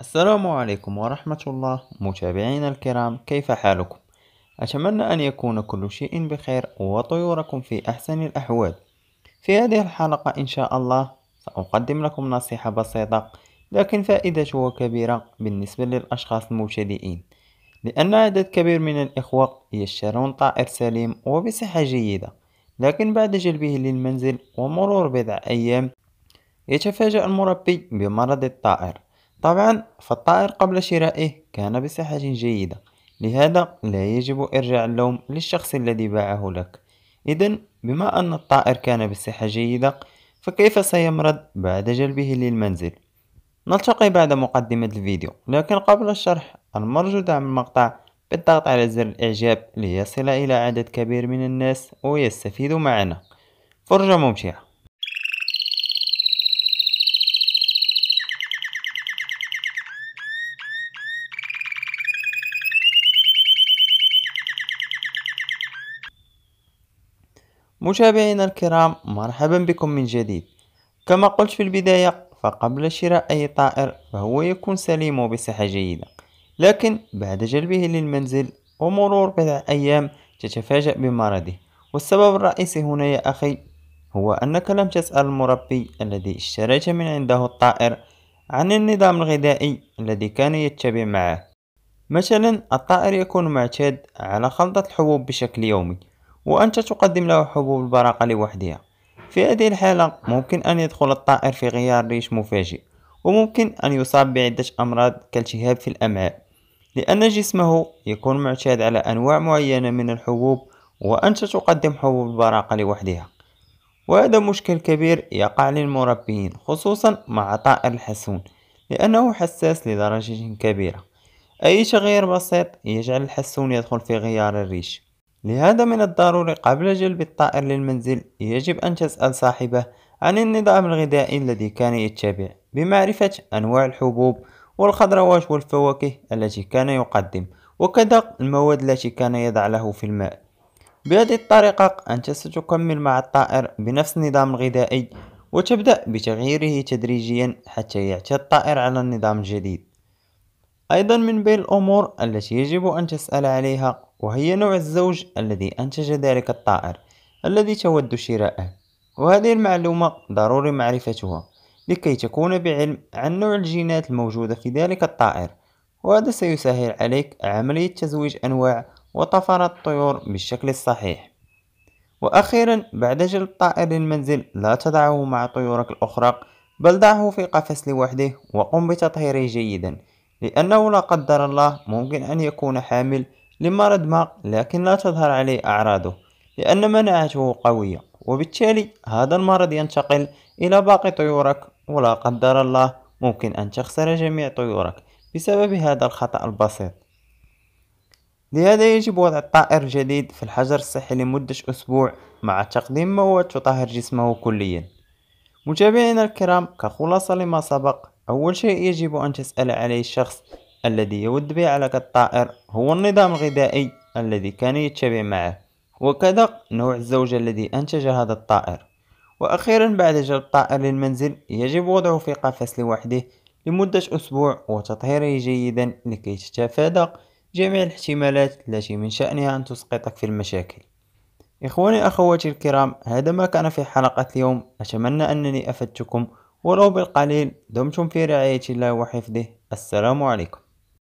السلام عليكم ورحمة الله متابعينا الكرام كيف حالكم؟ أتمنى أن يكون كل شيء بخير وطيوركم في أحسن الأحوال في هذه الحلقة إن شاء الله سأقدم لكم نصيحة بسيطة لكن فائدتها كبيرة بالنسبة للأشخاص المبتدئين لأن عدد كبير من الإخوة يشترون طائر سليم وبصحة جيدة لكن بعد جلبه للمنزل ومرور بضع أيام يتفاجأ المربي بمرض الطائر طبعا فالطائر قبل شرائه كان بصحة جيدة لهذا لا يجب إرجاع اللوم للشخص الذي باعه لك إذا بما أن الطائر كان بصحة جيدة فكيف سيمرض بعد جلبه للمنزل نلتقي بعد مقدمة الفيديو لكن قبل الشرح المرجو دعم المقطع بالضغط على زر الإعجاب ليصل إلى عدد كبير من الناس ويستفيدوا معنا فرجة ممتعة متابعينا الكرام مرحبا بكم من جديد كما قلت في البداية فقبل شراء أي طائر فهو يكون سليم وبصحه جيدة لكن بعد جلبه للمنزل ومرور بضع أيام تتفاجأ بمرضه والسبب الرئيسي هنا يا أخي هو أنك لم تسأل المربي الذي اشتريت من عنده الطائر عن النظام الغذائي الذي كان يتبع معه مثلا الطائر يكون معتاد على خلطة الحبوب بشكل يومي وأنت تقدم له حبوب البراقة لوحدها في هذه الحالة ممكن أن يدخل الطائر في غيار ريش مفاجئ وممكن أن يصاب بعدة أمراض كالتهاب في الأمعاء لأن جسمه يكون معتاد على أنواع معينة من الحبوب وأنت تقدم حبوب البراقة لوحدها وهذا مشكل كبير يقع للمربين خصوصا مع طائر الحسون لأنه حساس لدرجة كبيرة أي تغيير بسيط يجعل الحسون يدخل في غيار الريش لهذا من الضروري قبل جلب الطائر للمنزل يجب أن تسأل صاحبه عن النظام الغذائي الذي كان يتبع بمعرفة أنواع الحبوب والخضروات والفواكه التي كان يقدم وكذا المواد التي كان يضع له في الماء بهذه الطريقة أنت ستكمل مع الطائر بنفس النظام الغذائي وتبدأ بتغييره تدريجيا حتى يعتاد الطائر على النظام الجديد أيضا من بين الأمور التي يجب أن تسأل عليها وهي نوع الزوج الذي أنتج ذلك الطائر الذي تود شراءه وهذه المعلومة ضروري معرفتها لكي تكون بعلم عن نوع الجينات الموجودة في ذلك الطائر وهذا سيسهل عليك عملية تزويج أنواع وطفرات الطيور بالشكل الصحيح وأخيرا بعد جلب الطائر للمنزل لا تضعه مع طيورك الأخرى بل ضعه في قفص لوحده وقم بتطهيره جيدا لأنه لا قدر الله ممكن أن يكون حامل لمرض ما لكن لا تظهر عليه أعراضه لأن مناعته قوية وبالتالي هذا المرض ينتقل إلى باقي طيورك ولا قدر الله ممكن أن تخسر جميع طيورك بسبب هذا الخطأ البسيط لهذا يجب وضع الطائر الجديد في الحجر الصحي لمدة أسبوع مع تقديم مواد تطهر جسمه كليا متابعينا الكرام كخلاصة لما سبق أول شيء يجب أن تسأل عليه الشخص الذي يود به على الطائر هو النظام الغذائي الذي كان يتشابه معه وكذا نوع الزوجة الذي أنتج هذا الطائر وأخيرا بعد جلب الطائر للمنزل يجب وضعه في قفص لوحده لمدة أسبوع وتطهيره جيدا لكي تتفادى جميع الاحتمالات التي من شأنها أن تسقطك في المشاكل إخواني أخواتي الكرام هذا ما كان في حلقة اليوم أتمنى أنني أفدتكم ولو بالقليل دمتم في رعاية الله وحفظه السلام عليكم